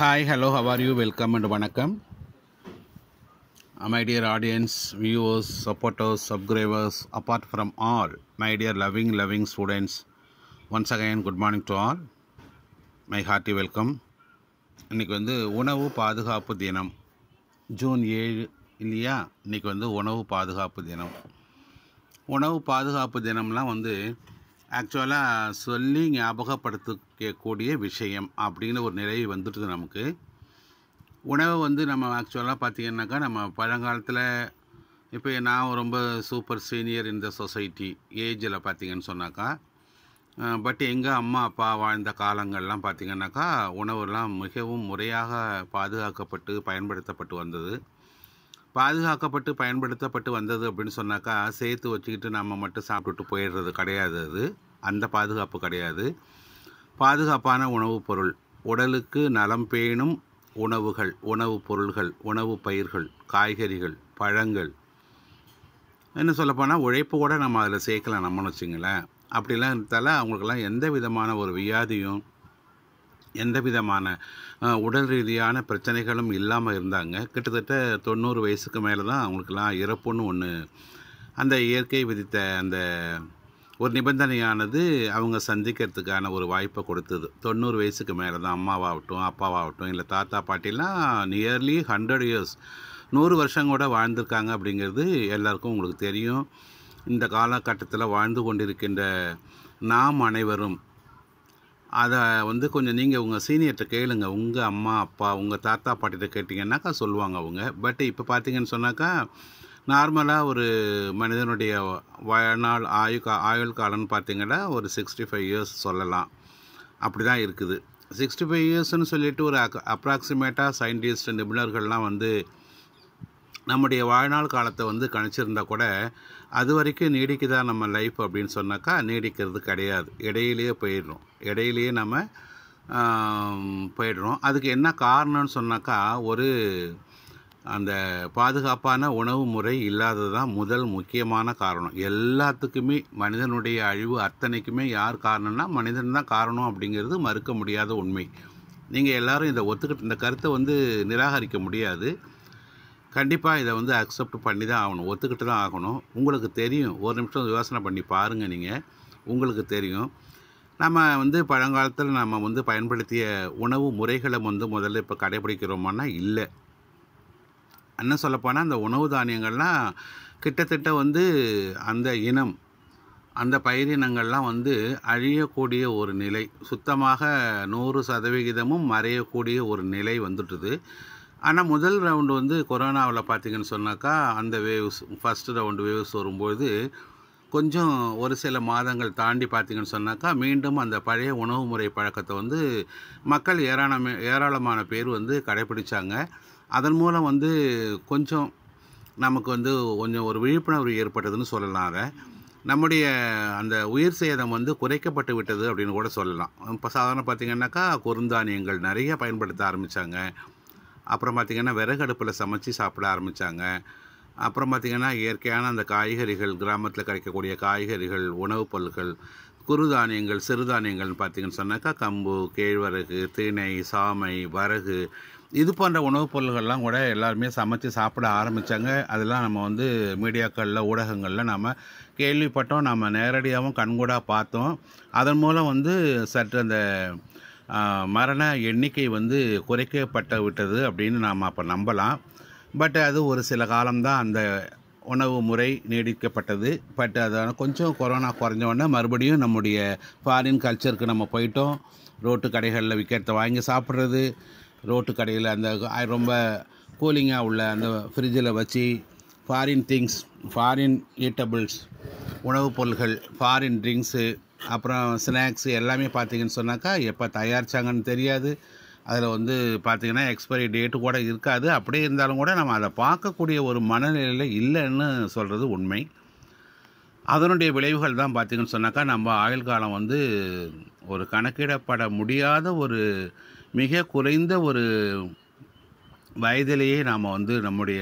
hi hello how are you welcome and வணக்கம் my dear audience viewers supporters subscribers apart from all my dear loving loving students once again good morning to all my hearty welcome இன்றைக்கி வந்து உணவு பாதுகாப்பு தினம் June ஏழு இல்லையா இன்றைக்கி வந்து உணவு பாதுகாப்பு தினம் உணவு பாதுகாப்பு தினம்லாம் வந்து ஆக்சுவலாக சொல்லி ஞாபகப்படுத்திக்கக்கூடிய விஷயம் அப்படின்னு ஒரு நிலை வந்துடுது நமக்கு உணவு வந்து நம்ம ஆக்சுவலாக பார்த்திங்கன்னாக்கா நம்ம பழங்காலத்தில் இப்போ நான் ரொம்ப சூப்பர் சீனியர் இந்த சொசைட்டி ஏஜில் பார்த்திங்கன்னு சொன்னாக்கா பட் எங்கள் அம்மா அப்பா வாழ்ந்த காலங்கள்லாம் பார்த்திங்கனாக்கா உணவுலாம் மிகவும் முறையாக பாதுகாக்கப்பட்டு பயன்படுத்தப்பட்டு வந்தது பாதுகாக்கப்பட்டு பயன்படுத்தப்பட்டு வந்தது அப்படின்னு சொன்னாக்கா சேர்த்து வச்சுக்கிட்டு நம்ம மட்டும் சாப்பிட்டுட்டு போயிடுறது கிடையாது அது அந்த பாதுகாப்பு கிடையாது பாதுகாப்பான உணவுப் பொருள் உடலுக்கு நலம் பேணும் உணவுகள் உணவுப் பொருள்கள் உணவுப் பயிர்கள் காய்கறிகள் பழங்கள் என்ன சொல்லப்போனால் உழைப்பு கூட நம்ம அதில் சேர்க்கலாம் நம்மன்னு வச்சுங்களேன் அப்படிலாம் இருந்தாலும் அவங்களுக்கெல்லாம் எந்த விதமான ஒரு வியாதியும் எந்தவிதமான உடல் ரீதியான பிரச்சனைகளும் இல்லாமல் இருந்தாங்க கிட்டத்தட்ட தொண்ணூறு வயசுக்கு மேலே தான் அவங்களுக்கெல்லாம் இறப்புன்னு ஒன்று அந்த இயற்கை விதித்த அந்த ஒரு நிபந்தனையானது அவங்க சந்திக்கிறதுக்கான ஒரு வாய்ப்பை கொடுத்தது தொண்ணூறு வயசுக்கு மேலே தான் அம்மாவாகட்டும் அப்பாவாகட்டும் இல்லை தாத்தா பாட்டிலாம் நியர்லி ஹண்ட்ரட் இயர்ஸ் நூறு வருஷம் கூட வாழ்ந்திருக்காங்க அப்படிங்கிறது எல்லாருக்கும் உங்களுக்கு தெரியும் இந்த காலகட்டத்தில் வாழ்ந்து கொண்டிருக்கின்ற நாம் அனைவரும் அதை வந்து கொஞ்சம் நீங்கள் உங்கள் சீனியர்கிட்ட கேளுங்க உங்கள் அம்மா அப்பா உங்கள் தாத்தா பாட்டிகிட்ட கேட்டிங்கன்னாக்கா சொல்லுவாங்க அவங்க பட் இப்போ பார்த்தீங்கன்னு சொன்னாக்கா நார்மலாக ஒரு மனிதனுடைய வாழ்நாள் ஆயு கா ஆயுள் காலம்னு பார்த்தீங்கன்னா ஒரு சிக்ஸ்டி ஃபைவ் இயர்ஸ் சொல்லலாம் அப்படி தான் இருக்குது சிக்ஸ்டி ஃபைவ் இயர்ஸ்னு சொல்லிட்டு ஒரு அக் அப்ராக்சிமேட்டாக சயின்டிஸ்ட் நிபுணர்கள்லாம் வந்து நம்முடைய வாழ்நாள் காலத்தை வந்து கணிச்சிருந்தா கூட அது வரைக்கும் நீடிக்குதா நம்ம லைஃப் அப்படின்னு சொன்னாக்கா நீடிக்கிறது கிடையாது இடையிலேயே போயிடுறோம் இடையிலேயே நம்ம போயிடுறோம் அதுக்கு என்ன காரணம்னு சொன்னாக்கா ஒரு அந்த பாதுகாப்பான உணவு முறை இல்லாதது தான் முதல் முக்கியமான காரணம் எல்லாத்துக்குமே மனிதனுடைய அழிவு அத்தனைக்குமே யார் காரணம்னா மனிதன் தான் காரணம் அப்படிங்கிறது மறுக்க முடியாத உண்மை நீங்கள் எல்லோரும் இதை ஒத்துக்கிட்டு இந்த கருத்தை வந்து நிராகரிக்க முடியாது கண்டிப்பாக இதை வந்து அக்செப்ட் பண்ணி தான் ஆகணும் ஒத்துக்கிட்டு தான் ஆகணும் உங்களுக்கு தெரியும் ஒரு நிமிஷம் யோசனை பண்ணி பாருங்கள் நீங்கள் உங்களுக்கு தெரியும் நம்ம வந்து பழங்காலத்தில் நம்ம வந்து பயன்படுத்திய உணவு முறைகளை வந்து முதல்ல இப்போ கடைபிடிக்கிறோமான்னா இல்லை என்ன சொல்லப்போனால் அந்த உணவு தானியங்கள்லாம் கிட்டத்தட்ட வந்து அந்த இனம் அந்த பயிரினங்கள்லாம் வந்து அழியக்கூடிய ஒரு நிலை சுத்தமாக நூறு சதவிகிதமும் மறையக்கூடிய ஒரு நிலை வந்துட்டுது ஆனால் முதல் ரவுண்டு வந்து கொரோனாவில் பார்த்திங்கன்னு சொன்னாக்கா அந்த வேவ்ஸ் ஃபஸ்ட் ரவுண்டு வேவ்ஸ் வரும்போது கொஞ்சம் ஒரு சில மாதங்கள் தாண்டி பார்த்திங்கன்னு சொன்னாக்கா மீண்டும் அந்த பழைய உணவு முறை பழக்கத்தை வந்து மக்கள் ஏராளமே ஏராளமான பேர் வந்து கடைபிடித்தாங்க அதன் மூலம் வந்து கொஞ்சம் நமக்கு வந்து கொஞ்சம் ஒரு விழிப்புணர்வு ஏற்பட்டதுன்னு சொல்லலாம் அதை நம்முடைய அந்த உயிர் சேதம் வந்து குறைக்கப்பட்டு விட்டது அப்படின்னு கூட சொல்லலாம் இப்போ சாதாரண பார்த்திங்கன்னாக்கா குறுந்தானியங்கள் நிறைய பயன்படுத்த ஆரம்பித்தாங்க அப்புறம் பார்த்திங்கன்னா விறகு அடுப்பில் சமைச்சு சாப்பிட ஆரம்பித்தாங்க அப்புறம் பார்த்திங்கன்னா இயற்கையான அந்த காய்கறிகள் கிராமத்தில் கிடைக்கக்கூடிய காய்கறிகள் உணவுப் பொருட்கள் குறுதானியங்கள் சிறுதானியங்கள்னு பார்த்திங்கன்னு சொன்னாக்கா கம்பு கேழ்வரகு திணை சாமை வரகு இது போன்ற உணவுப் பொருள்கள்லாம் கூட எல்லாருமே சமைச்சு சாப்பிட ஆரம்பித்தாங்க அதெல்லாம் நம்ம வந்து மீடியாக்களில் ஊடகங்களில் நம்ம கேள்விப்பட்டோம் நம்ம நேரடியாகவும் கண்கூடாக பார்த்தோம் அதன் மூலம் வந்து சற்று அந்த மரண எண்ணிக்கை வந்து குறைக்கப்பட்டு விட்டது அப்படின்னு நாம் அப்போ நம்பலாம் பட் அது ஒரு சில காலம்தான் அந்த உணவு முறை நீடிக்கப்பட்டது பட் அதான கொஞ்சம் கொரோனா குறைஞ்சோடனே மறுபடியும் நம்முடைய ஃபாரின் கல்ச்சருக்கு நம்ம போயிட்டோம் ரோட்டு கடைகளில் விற்கிறத வாங்கி சாப்பிட்றது ரோட்டு கடையில் அந்த ரொம்ப கூலிங்காக உள்ள அந்த ஃப்ரிட்ஜில் வச்சு ஃபாரின் திங்ஸ் ஃபாரின் ஈட்டபிள்ஸ் உணவுப் பொருள்கள் ஃபாரின் ட்ரிங்க்ஸு அப்புறம் ஸ்நாக்ஸ் எல்லாமே பார்த்தீங்கன்னு சொன்னாக்கா எப்போ தயாரித்தாங்கன்னு தெரியாது அதில் வந்து பார்த்திங்கன்னா எக்ஸ்பைரி டேட்டு கூட இருக்காது அப்படியே இருந்தாலும் கூட நம்ம அதை பார்க்கக்கூடிய ஒரு மனநிலையில் இல்லைன்னு சொல்கிறது உண்மை அதனுடைய விளைவுகள் தான் பார்த்திங்கன்னு சொன்னாக்கா நம்ம ஆயுள் காலம் வந்து ஒரு கணக்கிடப்பட முடியாத ஒரு மிக குறைந்த ஒரு வயதிலேயே நாம் வந்து நம்முடைய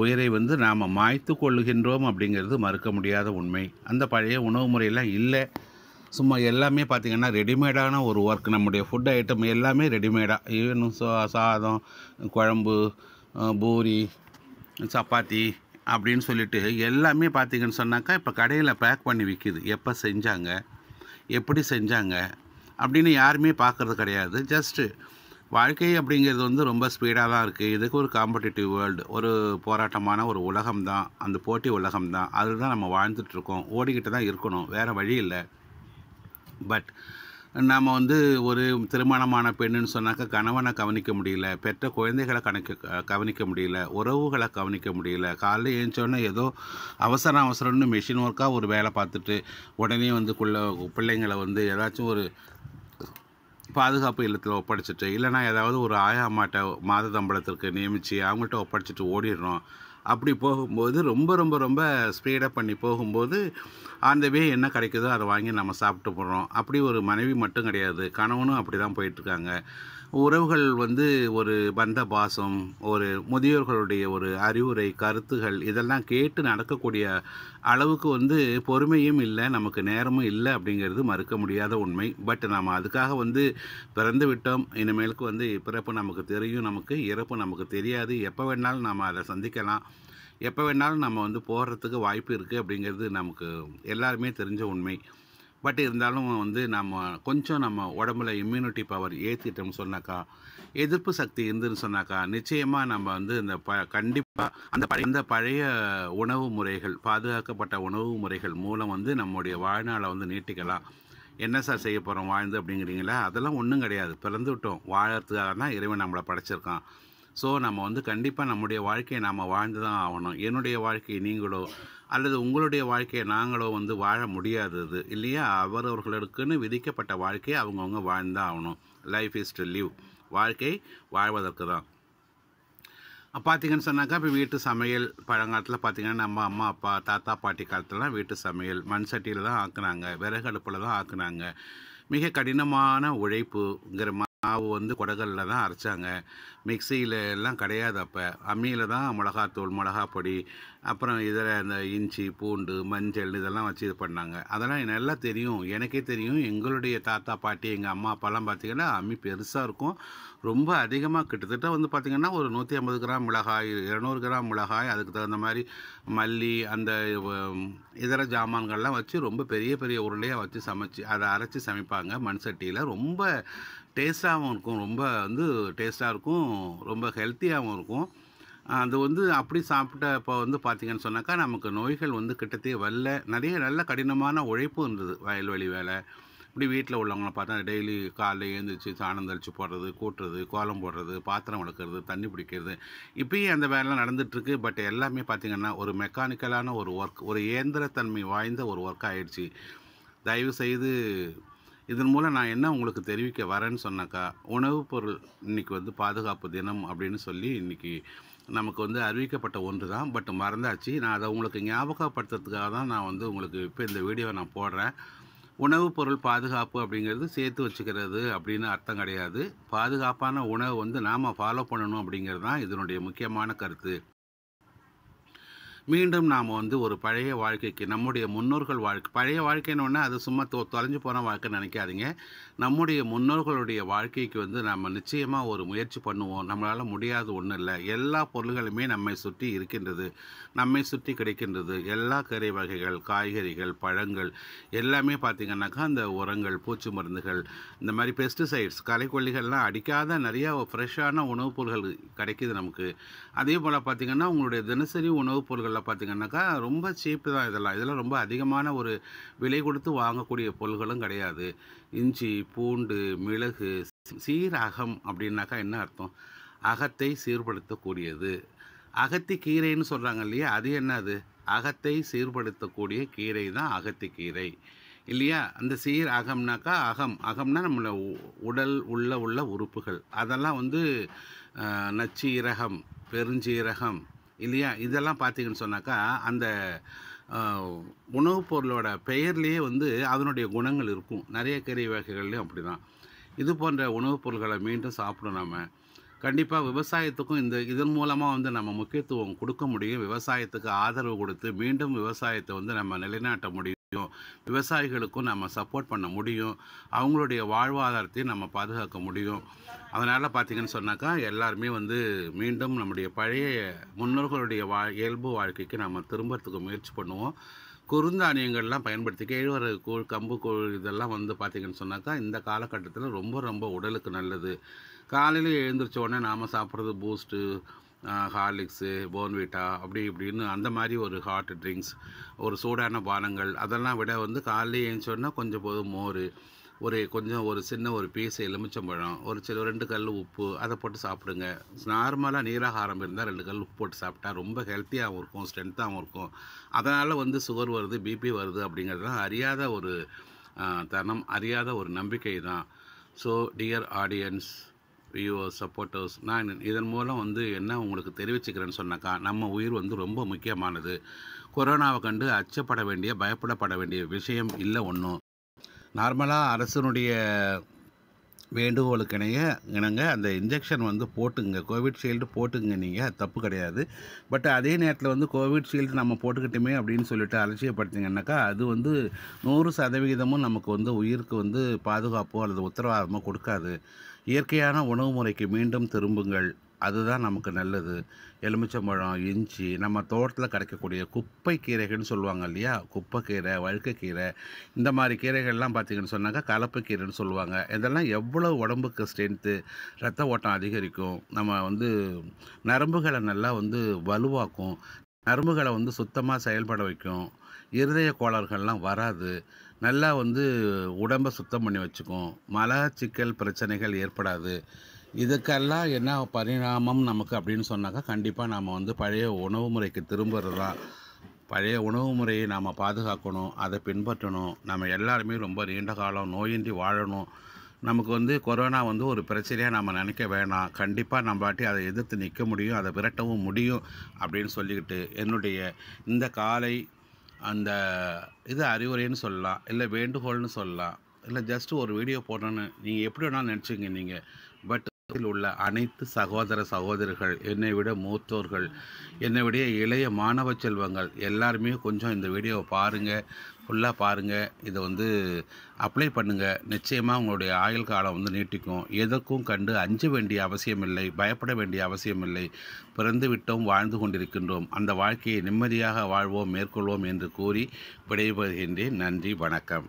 உயிரை வந்து நாம் மாய்த்து கொள்ளுகின்றோம் அப்படிங்கிறது மறுக்க முடியாத உண்மை அந்த பழைய உணவு முறையெல்லாம் இல்லை சும்மா எல்லாமே பார்த்திங்கன்னா ரெடிமேடான ஒரு ஒர்க் நம்முடைய ஃபுட் ஐட்டம் எல்லாமே ரெடிமேடாக ஈவன் சாதம் குழம்பு பூரி சப்பாத்தி அப்படின்னு சொல்லிட்டு எல்லாமே பார்த்திங்கன்னு சொன்னாக்கா இப்போ கடையில் பேக் பண்ணி விற்கிது எப்போ செஞ்சாங்க எப்படி செஞ்சாங்க அப்படின்னு யாருமே பார்க்குறது கிடையாது ஜஸ்ட்டு வாழ்க்கை அப்படிங்கிறது வந்து ரொம்ப ஸ்பீடாக தான் இருக்குது இதுக்கு ஒரு காம்படிட்டிவ் வேர்ல்டு ஒரு போராட்டமான ஒரு உலகம் தான் அந்த போட்டி உலகம் தான் அதில் தான் நம்ம வாழ்ந்துட்டுருக்கோம் ஓடிக்கிட்டு தான் இருக்கணும் வேறு வழி இல்லை பட் நாம் வந்து ஒரு திருமணமான பெண்ணுன்னு சொன்னாக்கா கணவனை கவனிக்க முடியல பெற்ற குழந்தைகளை கணக்க கவனிக்க முடியல உறவுகளை கவனிக்க முடியல காலைல ஏஞ்சோடனே ஏதோ அவசரம் அவசரம்னு மிஷின் ஒர்க்காக ஒரு வேலை பார்த்துட்டு உடனே வந்து குள்ள பிள்ளைங்களை வந்து ஏதாச்சும் ஒரு பாதுகாப்பு இல்லத்தில் ஒப்படைச்சிட்டு இல்லைனா ஏதாவது ஒரு ஆயா மாட்டை மாத தம்பளத்திற்கு நியமித்து அவங்கள்ட்ட ஒப்படைச்சிட்டு ஓடிடுறோம் அப்படி போகும்போது ரொம்ப ரொம்ப ரொம்ப ஸ்பீடாக பண்ணி போகும்போது அந்த வே என்ன கிடைக்குதோ அதை வாங்கி நம்ம சாப்பிட்டு போகிறோம் அப்படி ஒரு மனைவி மட்டும் கிடையாது கணவனும் அப்படி தான் போயிட்டுருக்காங்க உறவுகள் வந்து ஒரு பந்த பாசம் ஒரு முதியோர்களுடைய ஒரு அறிவுரை கருத்துகள் இதெல்லாம் கேட்டு நடக்கக்கூடிய அளவுக்கு வந்து பொறுமையும் இல்லை நமக்கு நேரமும் இல்லை அப்படிங்கிறது மறுக்க முடியாத உண்மை பட் நாம் அதுக்காக வந்து பிறந்து விட்டோம் இனிமேலுக்கு வந்து பிறப்பு நமக்கு தெரியும் நமக்கு இறப்பு நமக்கு தெரியாது எப்போ வேணாலும் நாம் அதை சந்திக்கலாம் எப்போ வேணாலும் நம்ம வந்து போகிறதுக்கு வாய்ப்பு இருக்குது அப்படிங்கிறது நமக்கு எல்லாருமே தெரிஞ்ச உண்மை பட் இருந்தாலும் வந்து நம்ம கொஞ்சம் நம்ம உடம்புல இம்யூனிட்டி பவர் ஏற்றிட்டோம்னு சொன்னாக்கா எதிர்ப்பு சக்தி இருந்துன்னு சொன்னாக்கா நிச்சயமாக நம்ம வந்து இந்த ப கண்டிப்பாக அந்த பழைய பழைய உணவு முறைகள் பாதுகாக்கப்பட்ட உணவு முறைகள் மூலம் வந்து நம்முடைய வாழ்நாளை வந்து நீட்டிக்கலாம் என்ன சார் செய்ய போகிறோம் வாழ்ந்து அப்படிங்கிறீங்களா அதெல்லாம் ஒன்றும் கிடையாது பிறந்து விட்டோம் வாழறதுக்காக தான் இறைவன் நம்மளை படைச்சிருக்கான் ஸோ நம்ம வந்து கண்டிப்பாக நம்முடைய வாழ்க்கையை நாம் வாழ்ந்து தான் ஆகணும் என்னுடைய வாழ்க்கையை நீங்களோ அல்லது உங்களுடைய வாழ்க்கையை நாங்களோ வந்து வாழ முடியாதது இல்லையா அவரவர்களுக்குன்னு விதிக்கப்பட்ட வாழ்க்கையை அவங்கவுங்க வாழ்ந்தான் ஆகணும் லைஃப் இஸ் டு லிவ் வாழ்க்கை வாழ்வதற்கு தான் பார்த்தீங்கன்னு சொன்னாக்கா இப்போ வீட்டு சமையல் பழங்காலத்தில் பார்த்திங்கன்னா நம்ம அம்மா அப்பா தாத்தா பாட்டி காலத்துலலாம் வீட்டு சமையல் மண் சட்டியில் தான் ஆக்குனாங்க விறகு அடுப்பில் தான் ஆக்குனாங்க மிக கடினமான உழைப்புங்கிற மாவு வந்து குடகல்ல தான் அரைச்சாங்க மிக்சியில் எல்லாம் கிடையாது அப்போ அம்மியில் தான் மிளகாத்தூள் மிளகாப்பொடி அப்புறம் இதில் அந்த இஞ்சி பூண்டு மஞ்சள் இதெல்லாம் வச்சு இது பண்ணாங்க அதெல்லாம் நல்லா தெரியும் எனக்கே தெரியும் எங்களுடைய தாத்தா பாட்டி எங்கள் அம்மா அப்பாலாம் பார்த்திங்கன்னா அம்மி பெருசாக இருக்கும் ரொம்ப அதிகமாக கிட்டத்தட்ட வந்து பார்த்திங்கன்னா ஒரு நூற்றி ஐம்பது கிராம் மிளகாய் இரநூறு கிராம் மிளகாய் அதுக்கு தகுந்த மாதிரி மல்லி அந்த இதர ஜாமான்கள்லாம் வச்சு ரொம்ப பெரிய பெரிய உருளையாக வச்சு சமைச்சு அதை அரைச்சி சமைப்பாங்க மண் சட்டியில் ரொம்ப டேஸ்ட்டாகவும் இருக்கும் ரொம்ப வந்து டேஸ்ட்டாக இருக்கும் ரொம்ப ஹெல்த்தியாகவும் இருக்கும் அது வந்து அப்படி சாப்பிட்ட இப்போ வந்து பார்த்திங்கன்னு சொன்னாக்கா நமக்கு நோய்கள் வந்து கிட்டத்தே வரல நிறைய நல்ல கடினமான உழைப்பு இருந்தது வயல்வெளி வேலை இப்படி வீட்டில் உள்ளவங்களை பார்த்தா டெய்லி காலைல எழுந்திரிச்சு சாணம் தரிச்சு போடுறது கூட்டுறது கோலம் போடுறது பாத்திரம் வளர்க்குறது தண்ணி பிடிக்கிறது இப்போயும் அந்த வேலைலாம் நடந்துகிட்ருக்கு பட் எல்லாமே பார்த்திங்கன்னா ஒரு மெக்கானிக்கலான ஒரு ஒர்க் ஒரு இயந்திரத்தன்மை வாய்ந்த ஒரு ஒர்க் ஆகிடுச்சு தயவுசெய்து இதன் மூலம் நான் என்ன உங்களுக்கு தெரிவிக்க வரேன்னு சொன்னாக்கா உணவுப் பொருள் இன்றைக்கி வந்து பாதுகாப்பு தினம் அப்படின்னு சொல்லி இன்றைக்கி நமக்கு வந்து அறிவிக்கப்பட்ட ஒன்று தான் பட் மறந்தாச்சு நான் அதை உங்களுக்கு ஞாபகப்படுத்துறதுக்காக தான் நான் வந்து உங்களுக்கு இப்போ இந்த வீடியோவை நான் போடுறேன் உணவுப் பொருள் பாதுகாப்பு அப்படிங்கிறது சேர்த்து வச்சுக்கிறது அப்படின்னு அர்த்தம் கிடையாது பாதுகாப்பான உணவு வந்து நாம் ஃபாலோ பண்ணணும் அப்படிங்கிறது தான் இதனுடைய முக்கியமான கருத்து மீண்டும் நாம் வந்து ஒரு பழைய வாழ்க்கைக்கு நம்முடைய முன்னோர்கள் வாழ்க்கை பழைய வாழ்க்கைன்னு அது சும்மா தொ தொலைஞ்சு போன வாழ்க்கை நினைக்காதீங்க நம்முடைய முன்னோர்களுடைய வாழ்க்கைக்கு வந்து நம்ம நிச்சயமாக ஒரு முயற்சி பண்ணுவோம் நம்மளால் முடியாது ஒன்றும் இல்லை எல்லா பொருள்களுமே நம்மை சுற்றி இருக்கின்றது நம்மை சுற்றி கிடைக்கின்றது எல்லா கறி வகைகள் காய்கறிகள் பழங்கள் எல்லாமே பார்த்திங்கன்னாக்கா அந்த உரங்கள் பூச்சி மருந்துகள் இந்த மாதிரி பெஸ்டிசைட்ஸ் களைக்கொல்லிகள்லாம் அடிக்காத நிறையா ஃப்ரெஷ்ஷான உணவுப் பொருள்கள் கிடைக்கிது நமக்கு அதே போல் பார்த்திங்கன்னா உங்களுடைய தினசரி உணவுப் பொருள்கள் பொருட்களில் பார்த்திங்கன்னாக்கா ரொம்ப சீப்பு தான் இதெல்லாம் இதெல்லாம் ரொம்ப அதிகமான ஒரு விலை கொடுத்து வாங்கக்கூடிய பொருள்களும் கிடையாது இஞ்சி பூண்டு மிளகு சீரகம் அப்படின்னாக்கா என்ன அர்த்தம் அகத்தை சீர்படுத்தக்கூடியது அகத்தி கீரைன்னு சொல்கிறாங்க இல்லையா அது என்னது அகத்தை சீர்படுத்தக்கூடிய கீரை தான் அகத்தி கீரை இல்லையா அந்த சீர் அகம்னாக்கா அகம் அகம்னா நம்மளை உடல் உள்ள உள்ள உறுப்புகள் அதெல்லாம் வந்து நச்சீரகம் பெருஞ்சீரகம் இல்லையா இதெல்லாம் பார்த்தீங்கன்னு சொன்னாக்கா அந்த உணவுப் பொருளோட பெயர்லேயே வந்து அதனுடைய குணங்கள் இருக்கும் நிறைய கறி வகைகள்லேயும் அப்படி தான் இது போன்ற உணவுப் பொருள்களை மீண்டும் சாப்பிடும் நம்ம கண்டிப்பாக விவசாயத்துக்கும் இந்த இதன் மூலமாக வந்து நம்ம முக்கியத்துவம் கொடுக்க முடியும் விவசாயத்துக்கு ஆதரவு கொடுத்து மீண்டும் விவசாயத்தை வந்து நம்ம நிலைநாட்ட முடியும் முடியும் விவசாயிகளுக்கும் நம்ம சப்போர்ட் பண்ண முடியும் அவங்களுடைய வாழ்வாதாரத்தையும் நம்ம பாதுகாக்க முடியும் அதனால் பார்த்திங்கன்னு சொன்னாக்கா எல்லாருமே வந்து மீண்டும் நம்முடைய பழைய முன்னோர்களுடைய வா இயல்பு வாழ்க்கைக்கு நம்ம திரும்புறதுக்கு முயற்சி பண்ணுவோம் குறுந்தானியங்கள்லாம் பயன்படுத்தி கேழ்வரகு கூழ் கம்பு கூழ் இதெல்லாம் வந்து பார்த்திங்கன்னு சொன்னாக்கா இந்த காலகட்டத்தில் ரொம்ப ரொம்ப உடலுக்கு நல்லது காலையில் எழுந்திரிச்ச உடனே நாம் சாப்பிட்றது பூஸ்ட்டு ஹார்லிக்ஸு போர்ன்விட்டா அப்படி இப்படின்னு அந்த மாதிரி ஒரு ஹாட் ட்ரிங்க்ஸ் ஒரு சூடான பானங்கள் அதெல்லாம் விட வந்து காலையில் ஏஞ்சோன்னா கொஞ்சம் போதும் மோர் ஒரு கொஞ்சம் ஒரு சின்ன ஒரு பீஸ் எலுமிச்சம்பழம் ஒரு சில ரெண்டு கல் உப்பு அதை போட்டு சாப்பிடுங்க நார்மலாக நீராகாரம் இருந்தால் ரெண்டு கல் உப்பு போட்டு சாப்பிட்டா ரொம்ப ஹெல்த்தியாகவும் இருக்கும் ஸ்ட்ரென்த்தாகவும் இருக்கும் அதனால் வந்து சுகர் வருது பிபி வருது அப்படிங்கிறதுலாம் அறியாத ஒரு தனம் அறியாத ஒரு நம்பிக்கை தான் so dear audience viewers supporters நான் இதன் மூலம் வந்து என்ன உங்களுக்கு தெரிவிச்சுக்கிறேன்னு சொன்னாக்கா நம்ம உயிர் வந்து ரொம்ப முக்கியமானது கொரோனாவை கண்டு அச்சப்பட வேண்டிய பயப்படப்பட வேண்டிய விஷயம் இல்லை ஒன்றும் நார்மலாக அரசனுடைய இணைய இணங்க அந்த இன்ஜெக்ஷன் வந்து போட்டுங்க கோவிட்ஷீல்டு போட்டுங்க நீங்கள் தப்பு கிடையாது பட் அதே நேரத்தில் வந்து கோவிட்ஷீல்டு நம்ம போட்டுக்கிட்டோமே அப்படின்னு சொல்லிட்டு அலட்சியப்படுத்திங்கன்னாக்கா அது வந்து நூறு சதவிகிதமும் நமக்கு வந்து உயிருக்கு வந்து பாதுகாப்போ அல்லது உத்தரவாதமோ கொடுக்காது இயற்கையான உணவு முறைக்கு மீண்டும் திரும்புங்கள் அதுதான் நமக்கு நல்லது எலுமிச்சம்பழம் இஞ்சி நம்ம தோட்டத்தில் கிடைக்கக்கூடிய குப்பை கீரைகள்னு சொல்லுவாங்க இல்லையா குப்பை கீரை வழுக்கக்கீரை இந்த மாதிரி கீரைகள்லாம் பார்த்திங்கன்னு சொன்னாக்கா கலப்பு கீரைன்னு சொல்லுவாங்க இதெல்லாம் எவ்வளோ உடம்புக்கு ஸ்ட்ரென்த்து ரத்த ஓட்டம் அதிகரிக்கும் நம்ம வந்து நரம்புகளை நல்லா வந்து வலுவாக்கும் நரம்புகளை வந்து சுத்தமாக செயல்பட வைக்கும் இருதய கோளாறுகள்லாம் வராது நல்லா வந்து உடம்பை சுத்தம் பண்ணி வச்சுக்கும் மலச்சிக்கல் பிரச்சனைகள் ஏற்படாது இதுக்கெல்லாம் என்ன பரிணாமம் நமக்கு அப்படின்னு சொன்னாக்கா கண்டிப்பாக நாம் வந்து பழைய உணவு முறைக்கு திரும்புறது தான் பழைய உணவு முறையை நாம் பாதுகாக்கணும் அதை பின்பற்றணும் நம்ம எல்லாருமே ரொம்ப நீண்ட காலம் நோயின்றி வாழணும் நமக்கு வந்து கொரோனா வந்து ஒரு பிரச்சனையாக நம்ம நினைக்க வேணாம் கண்டிப்பாக நம்மளாட்டி அதை எதிர்த்து நிற்க முடியும் அதை விரட்டவும் முடியும் அப்படின்னு சொல்லிக்கிட்டு என்னுடைய இந்த காலை அந்த இது அறிவுரைன்னு சொல்லலாம் இல்லை வேண்டுகோள்னு சொல்லலாம் இல்லை ஜஸ்ட்டு ஒரு வீடியோ போடணும்னு நீங்கள் எப்படி வேணாலும் நினச்சிங்க நீங்கள் பட் குடும்பத்தில் உள்ள அனைத்து சகோதர சகோதரிகள் என்னை விட மூத்தோர்கள் என்னை விட இளைய மாணவ செல்வங்கள் எல்லாருமே கொஞ்சம் இந்த வீடியோவை பாருங்கள் ஃபுல்லாக பாருங்கள் இதை வந்து அப்ளை பண்ணுங்கள் நிச்சயமாக உங்களுடைய ஆயுள் காலம் வந்து நீட்டிக்கும் எதற்கும் கண்டு அஞ்ச வேண்டிய அவசியமில்லை பயப்பட வேண்டிய அவசியமில்லை பிறந்து விட்டோம் வாழ்ந்து கொண்டிருக்கின்றோம் அந்த வாழ்க்கையை நிம்மதியாக வாழ்வோம் மேற்கொள்வோம் என்று கூறி விடைபெறுகின்றேன் நன்றி வணக்கம்